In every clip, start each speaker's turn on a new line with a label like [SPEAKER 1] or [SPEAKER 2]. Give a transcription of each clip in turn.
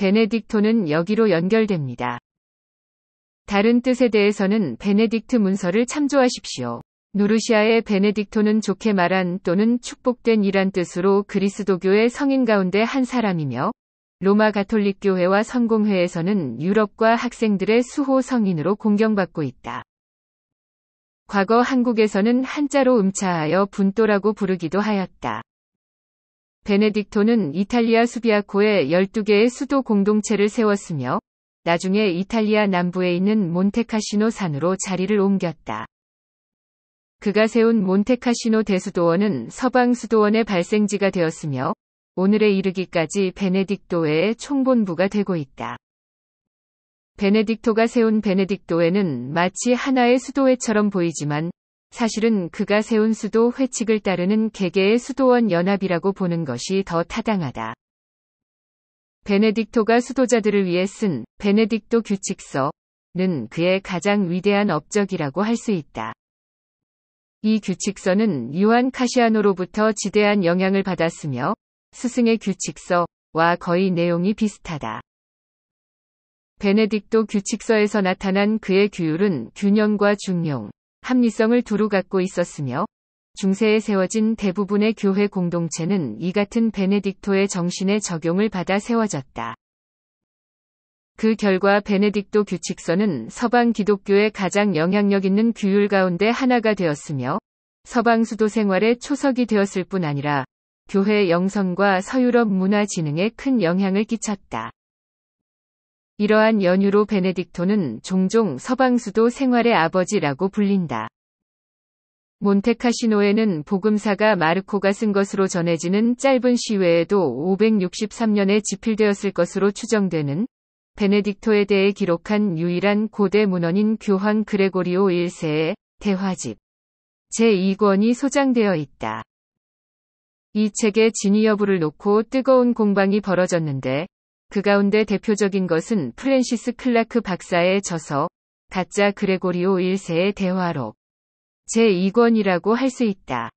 [SPEAKER 1] 베네딕토는 여기로 연결됩니다. 다른 뜻에 대해서는 베네딕트 문서를 참조하십시오. 누르시아의 베네딕토는 좋게 말한 또는 축복된 이란 뜻으로 그리스도교의 성인 가운데 한 사람이며 로마 가톨릭 교회와 성공회에서는 유럽과 학생들의 수호 성인으로 공경받고 있다. 과거 한국에서는 한자로 음차하여 분또라고 부르기도 하였다. 베네딕토는 이탈리아 수비아코에 12개의 수도 공동체를 세웠으며 나중에 이탈리아 남부에 있는 몬테카시노 산으로 자리를 옮겼다. 그가 세운 몬테카시노 대수도원은 서방 수도원의 발생지가 되었으며 오늘에 이르기까지 베네딕토의 총본부가 되고 있다. 베네딕토가 세운 베네딕토에는 마치 하나의 수도회처럼 보이지만 사실은 그가 세운 수도 회칙을 따르는 개개의 수도원 연합이라고 보는 것이 더 타당하다. 베네딕토가 수도자들을 위해 쓴 베네딕토 규칙서는 그의 가장 위대한 업적이라고 할 수 있다. 이 규칙서는 요한 카시아노로부터 지대한 영향을 받았으며 스승의 규칙서와 거의 내용이 비슷하다. 베네딕토 규칙서에서 나타난 그의 규율은 균형과 중용, 합리성을 두루 갖고 있었으며 중세에 세워진 대부분의 교회 공동체는 이 같은 베네딕토의 정신에 적용을 받아 세워졌다. 그 결과 베네딕토 규칙서는 서방 기독교의 가장 영향력 있는 규율 가운데 하나가 되었으며 서방 수도 생활의 초석이 되었을 뿐 아니라 교회 영성과 서유럽 문화 지능에큰 영향을 끼쳤다. 이러한 연유로 베네딕토는 종종 서방수도 생활의 아버지라고 불린다. 몬테카시노에는 복음사가 마르코가 쓴 것으로 전해지는 짧은 시외에도 563년에 집필되었을 것으로 추정되는 베네딕토에 대해 기록한 유일한 고대 문헌인 교환 그레고리오 1세의 대화집 제2권이 소장되어 있다. 이 책의 진위 여부를 놓고 뜨거운 공방이 벌어졌는데 그 가운데 대표적인 것은 프랜시스 클라크 박사의 저서 가짜 그레고리오 1세의 대화로 제2권이라고 할 수 있다.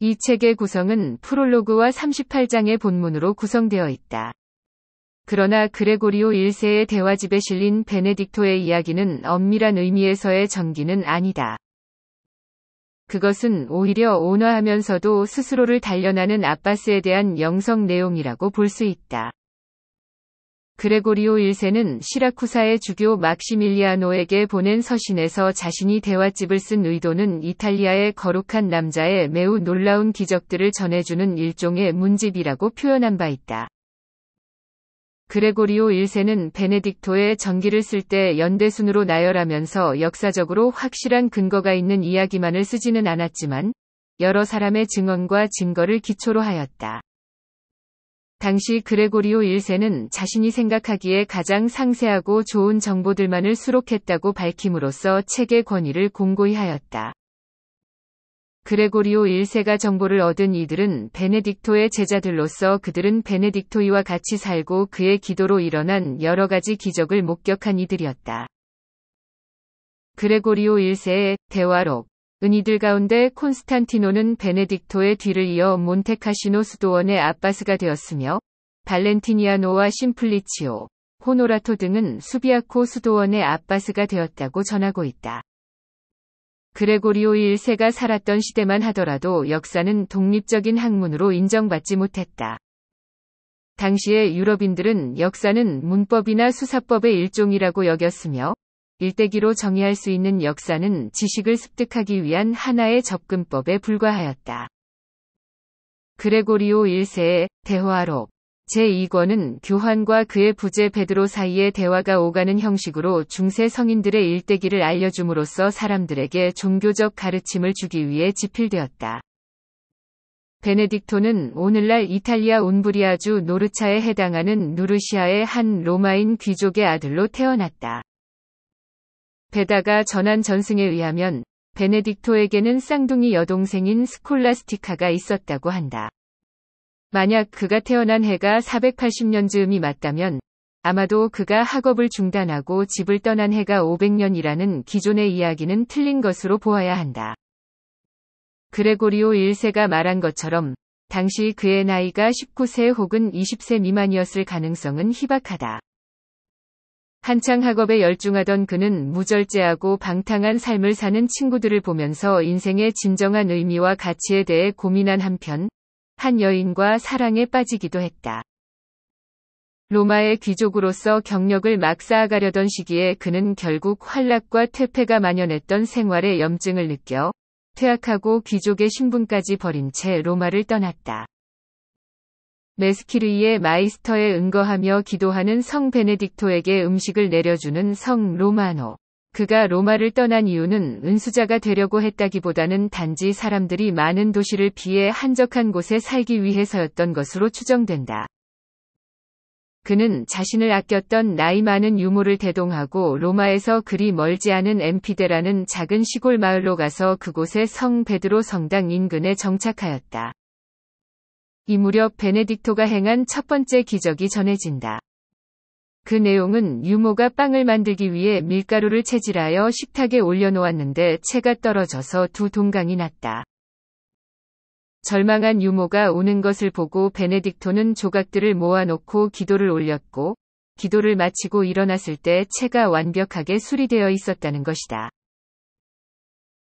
[SPEAKER 1] 이 책의 구성은 프롤로그와 38장의 본문으로 구성되어 있다. 그러나 그레고리오 1세의 대화집에 실린 베네딕토의 이야기는 엄밀한 의미에서의 전기는 아니다. 그것은 오히려 온화하면서도 스스로를 단련하는 아빠스에 대한 영성 내용이라고 볼 수 있다. 그레고리오 1세는 시라쿠사의 주교 막시밀리아노에게 보낸 서신에서 자신이 대화집을 쓴 의도는 이탈리아의 거룩한 남자의 매우 놀라운 기적들을 전해주는 일종의 문집이라고 표현한 바 있다. 그레고리오 1세는 베네딕토의 전기를 쓸 때 연대순으로 나열하면서 역사적으로 확실한 근거가 있는 이야기만을 쓰지는 않았지만 여러 사람의 증언과 증거를 기초로 하였다. 당시 그레고리오 1세는 자신이 생각하기에 가장 상세하고 좋은 정보들만을 수록했다고 밝힘으로써 책의 권위를 공고히 하였다. 그레고리오 1세가 정보를 얻은 이들은 베네딕토의 제자들로서 그들은 베네딕토이와 같이 살고 그의 기도로 일어난 여러 가지 기적을 목격한 이들이었다. 그레고리오 1세의 대화록 은이들 가운데 콘스탄티노는 베네딕토의 뒤를 이어 몬테카시노 수도원의 아빠스가 되었으며 발렌티니아노와 심플리치오, 호노라토 등은 수비아코 수도원의 아빠스가 되었다고 전하고 있다. 그레고리오 1세가 살았던 시대만 하더라도 역사는 독립적인 학문으로 인정받지 못했다. 당시의 유럽인들은 역사는 문법이나 수사법의 일종이라고 여겼으며 일대기로 정의할 수 있는 역사는 지식을 습득하기 위한 하나의 접근법에 불과하였다. 그레고리오 1세의 대화록 제2권은 교환과 그의 부재 베드로 사이의 대화가 오가는 형식으로 중세 성인들의 일대기를 알려줌으로써 사람들에게 종교적 가르침을 주기 위해 집필되었다. 베네딕토는 오늘날 이탈리아 온브리아주 노르차에 해당하는 누르시아의 한 로마인 귀족의 아들로 태어났다. 베다가 전한 전승에 의하면 베네딕토에게는 쌍둥이 여동생인 스콜라스티카가 있었다고 한다. 만약 그가 태어난 해가 480년 즈음이 맞다면 아마도 그가 학업을 중단하고 집을 떠난 해가 500년이라는 기존의 이야기는 틀린 것으로 보아야 한다. 그레고리오 1세가 말한 것처럼 당시 그의 나이가 19세 혹은 20세 미만이었을 가능성은 희박하다. 한창 학업에 열중하던 그는 무절제하고 방탕한 삶을 사는 친구들을 보면서 인생의 진정한 의미와 가치에 대해 고민한 한편, 한 여인과 사랑에 빠지기도 했다. 로마의 귀족으로서 경력을 막 쌓아가려던 시기에 그는 결국 활락과 퇴폐가 만연했던 생활에 염증을 느껴 퇴학하고 귀족의 신분까지 버린 채 로마를 떠났다. 메스키르이의 마이스터에 응거하며 기도하는 성 베네딕토에게 음식을 내려주는 성 로마노. 그가 로마를 떠난 이유는 은수자가 되려고 했다기보다는 단지 사람들이 많은 도시를 피해 한적한 곳에 살기 위해서였던 것으로 추정된다. 그는 자신을 아꼈던 나이 많은 유모를 대동하고 로마에서 그리 멀지 않은 엠피데라는 작은 시골 마을로 가서 그곳의 성 베드로 성당 인근에 정착하였다. 이 무렵 베네딕토가 행한 첫 번째 기적이 전해진다. 그 내용은 유모가 빵을 만들기 위해 밀가루를 채질하여 식탁에 올려놓았는데 채가 떨어져서 두 동강이 났다. 절망한 유모가 오는 것을 보고 베네딕토는 조각들을 모아놓고 기도를 올렸고 기도를 마치고 일어났을 때 채가 완벽하게 수리되어 있었다는 것이다.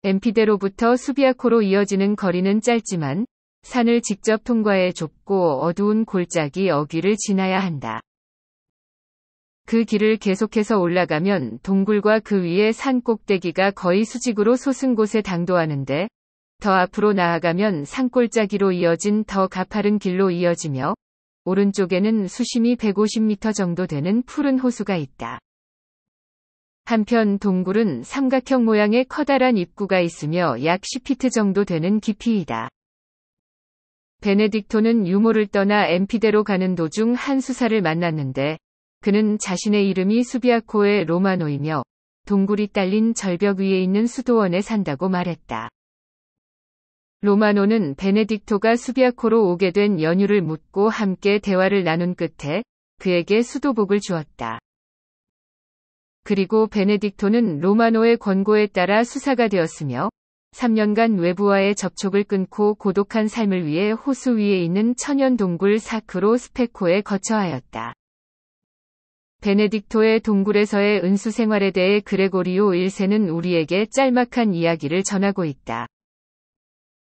[SPEAKER 1] 엠피데로부터 수비아코로 이어지는 거리는 짧지만 산을 직접 통과해 좁고 어두운 골짜기 어귀를 지나야 한다. 그 길을 계속해서 올라가면 동굴과 그 위에 산 꼭대기가 거의 수직으로 솟은 곳에 당도하는데 더 앞으로 나아가면 산골짜기로 이어진 더 가파른 길로 이어지며 오른쪽에는 수심이 150m 정도 되는 푸른 호수가 있다. 한편 동굴은 삼각형 모양의 커다란 입구가 있으며 약 10피트 정도 되는 깊이이다. 베네딕토는 유모를 떠나 엠피데로 가는 도중 한 수사를 만났는데 그는 자신의 이름이 수비아코의 로마노이며 동굴이 딸린 절벽 위에 있는 수도원에 산다고 말했다. 로마노는 베네딕토가 수비아코로 오게 된 연유를 묻고 함께 대화를 나눈 끝에 그에게 수도복을 주었다. 그리고 베네딕토는 로마노의 권고에 따라 수사가 되었으며 3년간 외부와의 접촉을 끊고 고독한 삶을 위해 호수 위에 있는 천연 동굴 사크로 스페코에 거처하였다. 베네딕토의 동굴에서의 은수 생활에 대해 그레고리오 1세는 우리에게 짤막한 이야기를 전하고 있다.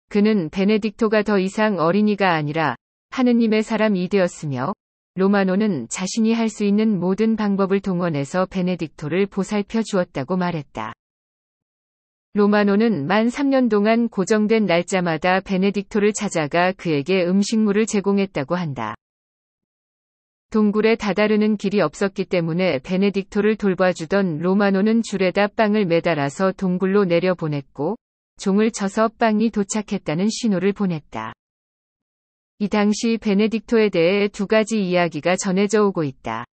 [SPEAKER 1] 그는 베네딕토가 더 이상 어린이가 아니라 하느님의 사람이 되었으며 로마노는 자신이 할 수 있는 모든 방법을 동원해서 베네딕토를 보살펴 주었다고 말했다. 로마노는 만 3년 동안 고정된 날짜마다 베네딕토를 찾아가 그에게 음식물을 제공했다고 한다. 동굴에 다다르는 길이 없었기 때문에 베네딕토를 돌봐주던 로마노는 줄에다 빵을 매달아서 동굴로 내려보냈고 종을 쳐서 빵이 도착했다는 신호를 보냈다. 이 당시 베네딕토에 대해 두 가지 이야기가 전해져 오고 있다.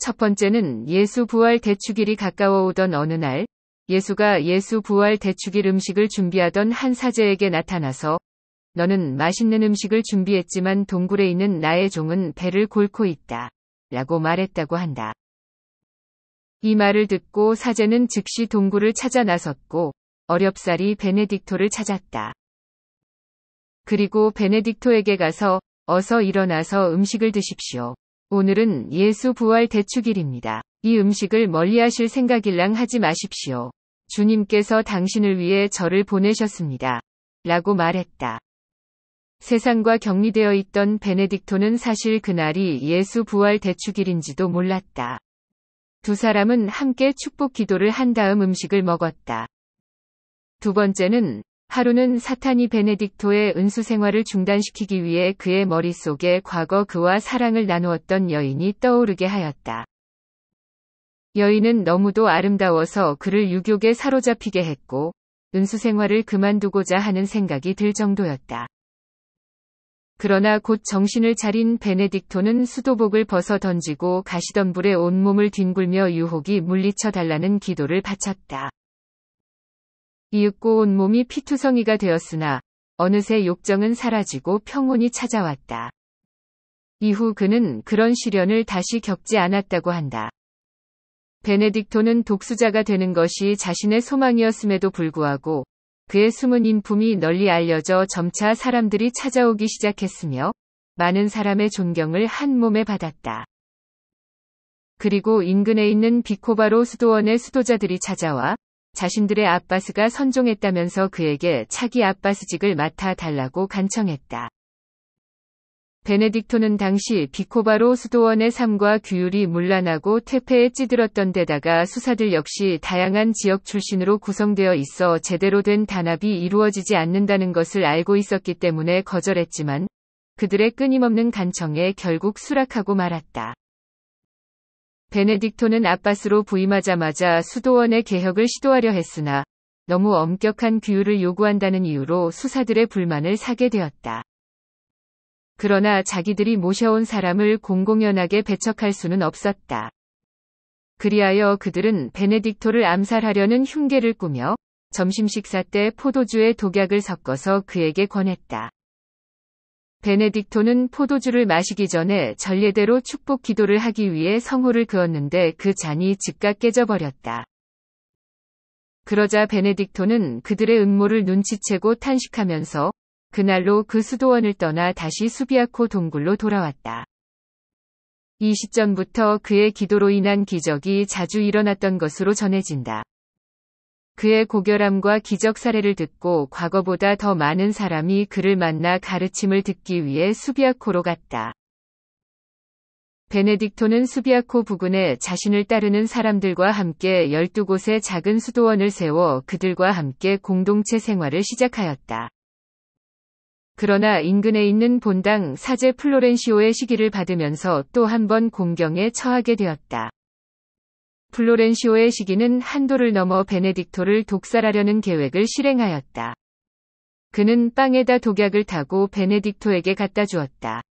[SPEAKER 1] 첫 번째는 예수 부활 대축일이 가까워 오던 어느 날 예수가 예수 부활 대축일 음식을 준비하던 한 사제에게 나타나서 너는 맛있는 음식을 준비했지만 동굴에 있는 나의 종은 배를 골고 있다. 라고 말했다고 한다. 이 말을 듣고 사제는 즉시 동굴을 찾아 나섰고 어렵사리 베네딕토를 찾았다. 그리고 베네딕토에게 가서 어서 일어나서 음식을 드십시오. 오늘은 예수 부활 대축일입니다. 이 음식을 멀리하실 생각일랑 하지 마십시오. 주님께서 당신을 위해 저를 보내셨습니다. 라고 말했다. 세상과 격리되어 있던 베네딕토는 사실 그날이 예수 부활 대축일인지도 몰랐다. 두 사람은 함께 축복 기도를 한 다음 음식을 먹었다. 두 번째는 하루는 사탄이 베네딕토의 은수 생활을 중단시키기 위해 그의 머릿속에 과거 그와 사랑을 나누었던 여인이 떠오르게 하였다. 여인은 너무도 아름다워서 그를 유격에 사로잡히게 했고 은수 생활을 그만두고자 하는 생각이 들 정도였다. 그러나 곧 정신을 차린 베네딕토는 수도복을 벗어 던지고 가시덤불에 온몸을 뒹굴며 유혹이 물리쳐 달라는 기도를 바쳤다. 이윽고 온몸이 피투성이가 되었으나 어느새 욕정은 사라지고 평온이 찾아왔다. 이후 그는 그런 시련을 다시 겪지 않았다고 한다. 베네딕토는 독수자가 되는 것이 자신의 소망이었음에도 불구하고 그의 숨은 인품이 널리 알려져 점차 사람들이 찾아오기 시작했으며 많은 사람의 존경을 한 몸에 받았다. 그리고 인근에 있는 비코바로 수도원의 수도자들이 찾아와 자신들의 아빠스가 선종했다면서 그에게 차기 아빠스직을 맡아 달라고 간청했다. 베네딕토는 당시 비코바로 수도원의 삶과 규율이 문란하고 퇴폐에 찌들었던 데다가 수사들 역시 다양한 지역 출신으로 구성되어 있어 제대로 된 단합이 이루어지지 않는다는 것을 알고 있었기 때문에 거절했지만 그들의 끊임없는 간청에 결국 수락하고 말았다. 베네딕토는 아빠스로 부임하자마자 수도원의 개혁을 시도하려 했으나 너무 엄격한 규율을 요구한다는 이유로 수사들의 불만을 사게 되었다. 그러나 자기들이 모셔온 사람을 공공연하게 배척할 수는 없었다. 그리하여 그들은 베네딕토를 암살하려는 흉계를 꾸며 점심 식사 때 포도주에 독약을 섞어서 그에게 권했다. 베네딕토는 포도주를 마시기 전에 전례대로 축복 기도를 하기 위해 성호를 그었는데 그 잔이 즉각 깨져버렸다. 그러자 베네딕토는 그들의 음모를 눈치채고 탄식하면서 그날로 그 수도원을 떠나 다시 수비아코 동굴로 돌아왔다. 이 시점부터 그의 기도로 인한 기적이 자주 일어났던 것으로 전해진다. 그의 고결함과 기적 사례를 듣고 과거보다 더 많은 사람이 그를 만나 가르침을 듣기 위해 수비아코로 갔다. 베네딕토는 수비아코 부근에 자신을 따르는 사람들과 함께 12곳의 작은 수도원을 세워 그들과 함께 공동체 생활을 시작하였다. 그러나 인근에 있는 본당 사제 플로렌시오의 시기를 받으면서 또 한 번 공경에 처하게 되었다. 플로렌시오의 시기는 한도를 넘어 베네딕토를 독살하려는 계획을 실행하였다. 그는 빵에다 독약을 타고 베네딕토에게 갖다 주었다.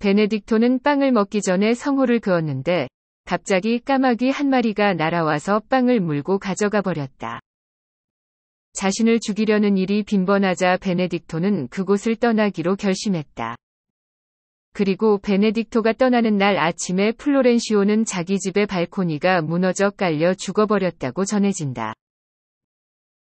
[SPEAKER 1] 베네딕토는 빵을 먹기 전에 성호를 그었는데 갑자기 까마귀 한 마리가 날아와서 빵을 물고 가져가 버렸다. 자신을 죽이려는 일이 빈번하자 베네딕토는 그곳을 떠나기로 결심했다. 그리고 베네딕토가 떠나는 날 아침에 플로렌시오는 자기 집의 발코니가 무너져 깔려 죽어버렸다고 전해진다.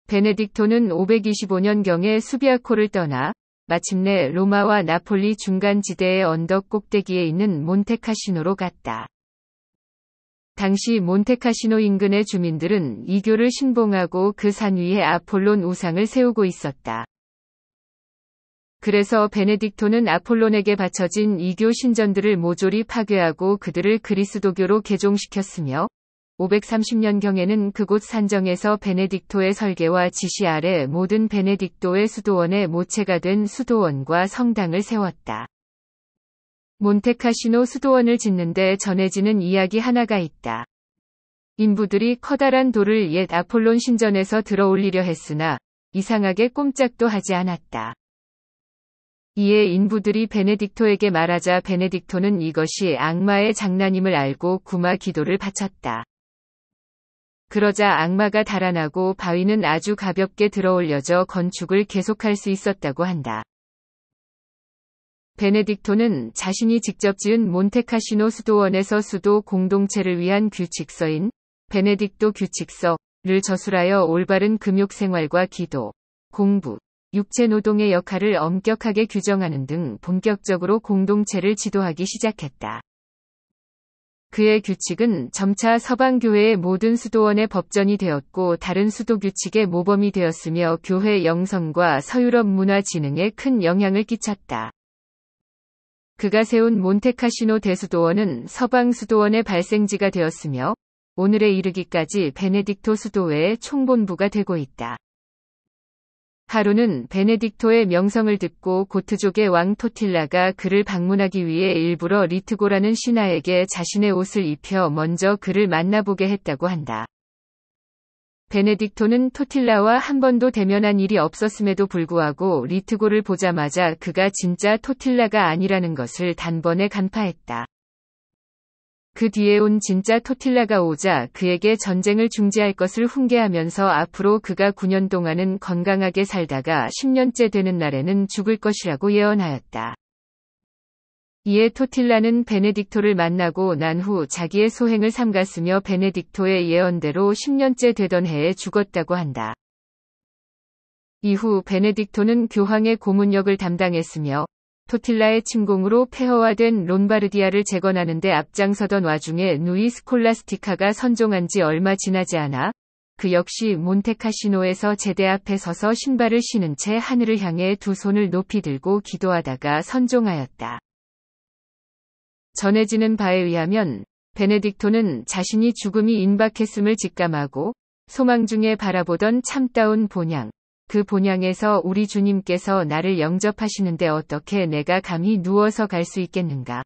[SPEAKER 1] 베네딕토는 525년경에 수비아코를 떠나 마침내 로마와 나폴리 중간 지대의 언덕 꼭대기에 있는 몬테카시노로 갔다. 당시 몬테카시노 인근의 주민들은 이교를 신봉하고 그 산 위에 아폴론 우상을 세우고 있었다. 그래서 베네딕토는 아폴론에게 바쳐진 이교 신전들을 모조리 파괴하고 그들을 그리스도교로 개종시켰으며 530년경에는 그곳 산정에서 베네딕토의 설계와 지시 아래 모든 베네딕토의 수도원의 모체가 된 수도원과 성당을 세웠다. 몬테카시노 수도원을 짓는데 전해지는 이야기 하나가 있다. 인부들이 커다란 돌을 옛 아폴론 신전에서 들어 올리려 했으나 이상하게 꼼짝도 하지 않았다. 이에 인부들이 베네딕토에게 말하자 베네딕토는 이것이 악마의 장난임을 알고 구마 기도를 바쳤다. 그러자 악마가 달아나고 바위는 아주 가볍게 들어 올려져 건축을 계속할 수 있었다고 한다. 베네딕토는 자신이 직접 지은 몬테카시노 수도원에서 수도 공동체를 위한 규칙서인 베네딕토 규칙서를 저술하여 올바른 금욕 생활과 기도, 공부, 육체 노동의 역할을 엄격하게 규정하는 등 본격적으로 공동체를 지도하기 시작했다. 그의 규칙은 점차 서방교회의 모든 수도원의 법전이 되었고 다른 수도 규칙의 모범이 되었으며 교회 영성과 서유럽 문화 진흥에 큰 영향을 끼쳤다. 그가 세운 몬테카시노 대수도원은 서방 수도원의 발생지가 되었으며 오늘에 이르기까지 베네딕토 수도회의 총본부가 되고 있다. 하루는 베네딕토의 명성을 듣고 고트족의 왕 토틸라가 그를 방문하기 위해 일부러 리트고라는 신하에게 자신의 옷을 입혀 먼저 그를 만나보게 했다고 한다. 베네딕토는 토틸라와 한 번도 대면한 일이 없었음에도 불구하고 리트고를 보자마자 그가 진짜 토틸라가 아니라는 것을 단번에 간파했다. 그 뒤에 온 진짜 토틸라가 오자 그에게 전쟁을 중지할 것을 훈계하면서 앞으로 그가 9년 동안은 건강하게 살다가 10년째 되는 날에는 죽을 것이라고 예언하였다. 이에 토틸라는 베네딕토를 만나고 난 후 자기의 소행을 삼갔으며 베네딕토의 예언대로 10년째 되던 해에 죽었다고 한다. 이후 베네딕토는 교황의 고문역을 담당했으며 토틸라의 침공으로 폐허화된 롬바르디아를 재건하는 데 앞장서던 와중에 누이 스콜라스티카가 선종한 지 얼마 지나지 않아 그 역시 몬테카시노에서 제대 앞에 서서 신발을 신은 채 하늘을 향해 두 손을 높이 들고 기도하다가 선종하였다. 전해지는 바에 의하면 베네딕토는 자신이 죽음이 임박했음을 직감하고 소망 중에 바라보던 참다운 본향, 그 본향에서 우리 주님께서 나를 영접하시는데 어떻게 내가 감히 누워서 갈 수 있겠는가.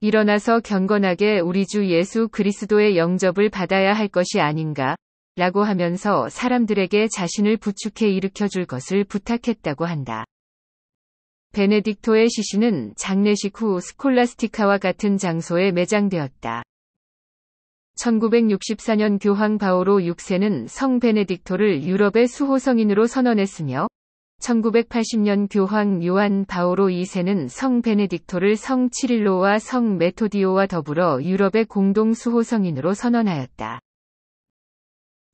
[SPEAKER 1] 일어나서 경건하게 우리 주 예수 그리스도의 영접을 받아야 할 것이 아닌가. 라고 하면서 사람들에게 자신을 부축해 일으켜 줄 것을 부탁했다고 한다. 베네딕토의 시신은 장례식 후 스콜라스티카와 같은 장소에 매장되었다. 1964년 교황 바오로 6세는 성 베네딕토를 유럽의 수호성인으로 선언했으며 1980년 교황 요한 바오로 2세는 성 베네딕토를 성 치릴로와 성 메토디오와 더불어 유럽의 공동 수호성인으로 선언하였다.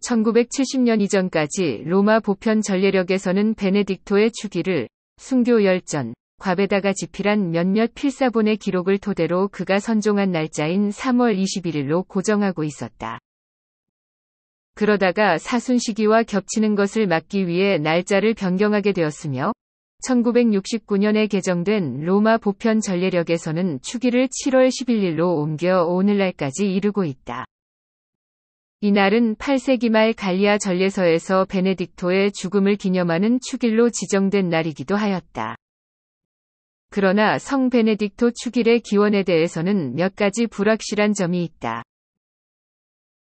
[SPEAKER 1] 1970년 이전까지 로마 보편 전례력에서는 베네딕토의 추기를 순교 열전, 과베다가 집필한 몇몇 필사본의 기록을 토대로 그가 선종한 날짜인 3월 21일로 고정하고 있었다. 그러다가 사순 시기와 겹치는 것을 막기 위해 날짜를 변경하게 되었으며 1969년에 개정된 로마 보편 전례력에서는 추기를 7월 11일로 옮겨 오늘날까지 이르고 있다. 이날은 8세기 말 갈리아 전례서에서 베네딕토의 죽음을 기념하는 축일로 지정된 날이기도 하였다. 그러나 성 베네딕토 축일의 기원에 대해서는 몇 가지 불확실한 점이 있다.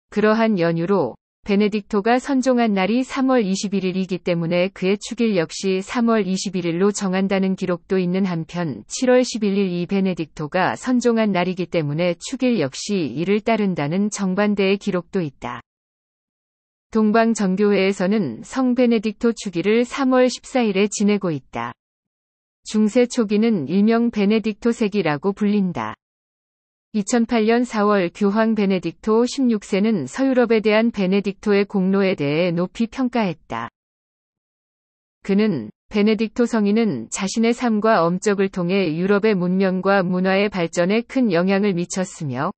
[SPEAKER 1] 그러한 연유로 베네딕토가 선종한 날이 3월 21일이기 때문에 그의 축일 역시 3월 21일로 정한다는 기록도 있는 한편 7월 11일 이 베네딕토가 선종한 날이기 때문에 축일 역시 이를 따른다는 정반대의 기록도 있다. 동방 정교회에서는 성 베네딕토 축일을 3월 14일에 지내고 있다. 중세 초기는 일명 베네딕토 색이라고 불린다. 2008년 4월 교황 베네딕토 16세는 서유럽에 대한 베네딕토의 공로에 대해 높이 평가했다. 그는 베네딕토 성인은 자신의 삶과 엄적을 통해 유럽의 문명과 문화의 발전에 큰 영향을 미쳤으며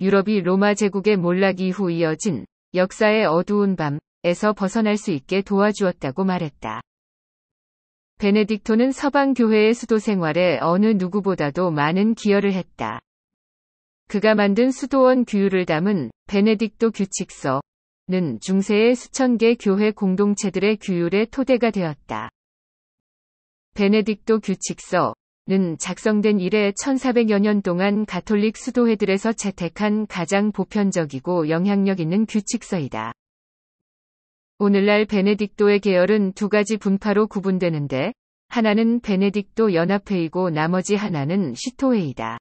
[SPEAKER 1] 유럽이 로마 제국의 몰락 이후 이어진 역사의 어두운 밤에서 벗어날 수 있게 도와주었다고 말했다. 베네딕토는 서방 교회의 수도 생활에 어느 누구보다도 많은 기여를 했다. 그가 만든 수도원 규율을 담은 베네딕토 규칙서는 중세의 수천 개 교회 공동체들의 규율의 토대가 되었다. 베네딕토 규칙서는 작성된 이래 1400여 년 동안 가톨릭 수도회들에서 채택한 가장 보편적이고 영향력 있는 규칙서이다. 오늘날 베네딕토의 계열은 두 가지 분파로 구분되는데 하나는 베네딕토 연합회이고 나머지 하나는 시토회이다.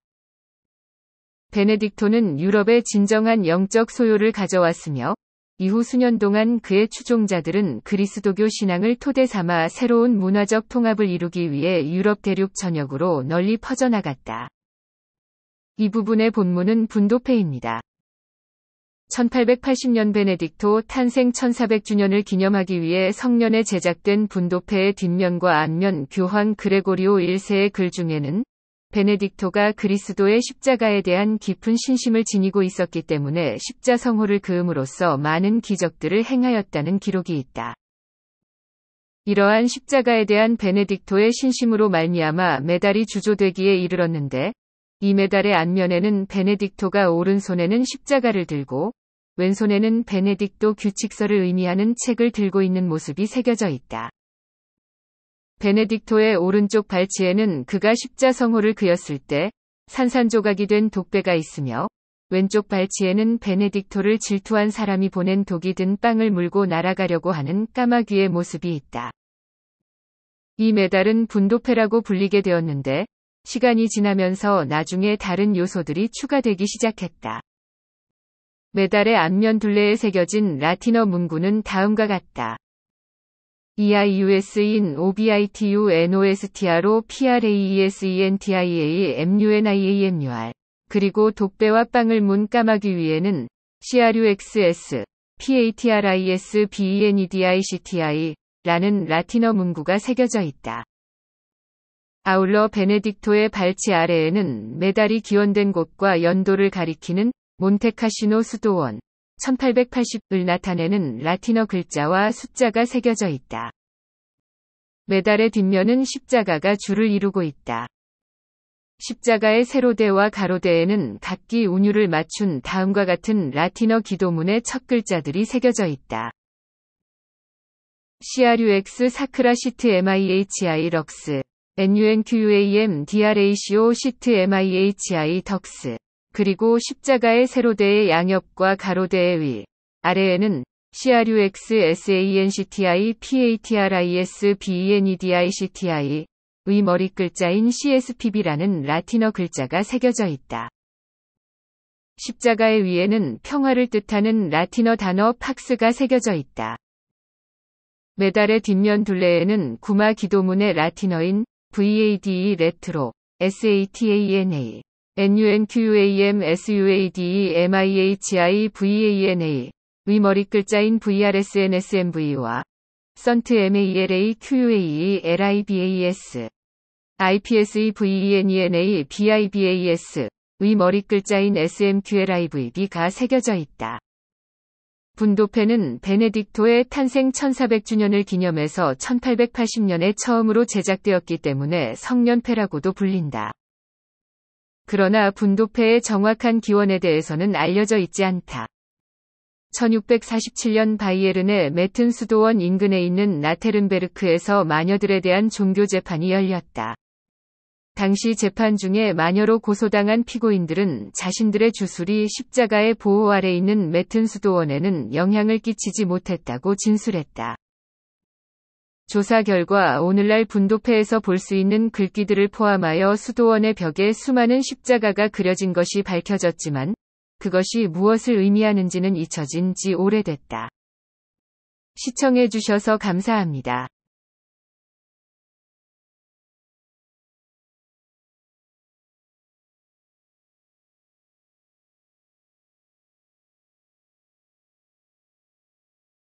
[SPEAKER 1] 베네딕토는 유럽의 진정한 영적 소요를 가져왔으며 이후 수년 동안 그의 추종자들은 그리스도교 신앙을 토대 삼아 새로운 문화적 통합을 이루기 위해 유럽 대륙 전역으로 널리 퍼져나갔다. 이 부분의 본문은 분도패입니다. 1880년 베네딕토 탄생 1400주년을 기념하기 위해 성년에 제작된 분도패의 뒷면과 앞면 교황 그레고리오 1세의 글 중에는 베네딕토가 그리스도의 십자가에 대한 깊은 신심을 지니고 있었기 때문에 십자성호를 그음으로써 많은 기적들을 행하였다는 기록이 있다. 이러한 십자가에 대한 베네딕토의 신심으로 말미암아 메달이 주조되기에 이르렀는데 이 메달의 안면에는 베네딕토가 오른손에는 십자가를 들고 왼손에는 베네딕토 규칙서를 의미하는 책을 들고 있는 모습이 새겨져 있다. 베네딕토의 오른쪽 발치에는 그가 십자성호를 그였을때 산산조각이 된 독배가 있으며 왼쪽 발치에는 베네딕토를 질투한 사람이 보낸 독이 든 빵을 물고 날아가려고 하는 까마귀의 모습이 있다. 이 메달은 분도패라고 불리게 되었는데 시간이 지나면서 나중에 다른 요소들이 추가되기 시작했다. 메달의 앞면 둘레에 새겨진 라틴어 문구는 다음과 같다. EIUS인 OBITU NOSTRO PRAESENTIA MUNIA e e MUR e 그리고 독배와 빵을 문 까마귀 위에는 CRUXS PATRIS BENEDICTI 라는 라틴어 문구가 새겨져 있다. 아울러 베네딕토의 발치 아래에는 메달이 기원된 곳과 연도를 가리키는 몬테카시노 수도원 1880을 나타내는 라틴어 글자와 숫자가 새겨져 있다. 메달의 뒷면은 십자가가 줄을 이루고 있다. 십자가의 세로대와 가로대에는 각기 운율을 맞춘 다음과 같은 라틴어 기도문의 첫 글자들이 새겨져 있다. CRUX s a r 사크라 시 t MIHI 럭스 NUNQUAM DRACO s h 시 t MIHI d 덕스 그리고 십자가의 세로대의 양옆과 가로대의 위 아래에는 CRUXSANCTI-PATRISBENEDICTI e e 의 머리 글자인 CSPB라는 라틴어 글자가 새겨져 있다. 십자가의 위에는 평화를 뜻하는 라틴어 단어 팍스가 새겨져 있다. 메달의 뒷면 둘레에는 구마 기도문의 라틴어인 VADE RETRO SATANA n u n q a m s u a d e m i h i v a n a 의 머리 글자인 VRSNSMV와 썬트 MALA QUAE LIBAS IPSE VENENA BIBAS 의 머리 글자인 SMQLIVB가 새겨져 있다. 분도패는 베네딕토의 탄생 1400주년을 기념해서 1880년에 처음으로 제작되었기 때문에 성년패라고도 불린다. 그러나 분도패의 정확한 기원에 대해서는 알려져 있지 않다. 1647년 바이에른의 메튼 수도원 인근에 있는 나테른베르크에서 마녀들에 대한 종교 재판이 열렸다. 당시 재판 중에 마녀로 고소당한 피고인들은 자신들의 주술이 십자가의 보호 아래 있는 메튼 수도원에는 영향을 끼치지 못했다고 진술했다. 조사 결과 오늘날 분도패에서 볼 수 있는 글귀들을 포함하여 수도원의 벽에 수많은 십자가가 그려진 것이 밝혀졌지만 그것이 무엇을 의미하는지는 잊혀진 지 오래됐다. 시청해주셔서 감사합니다.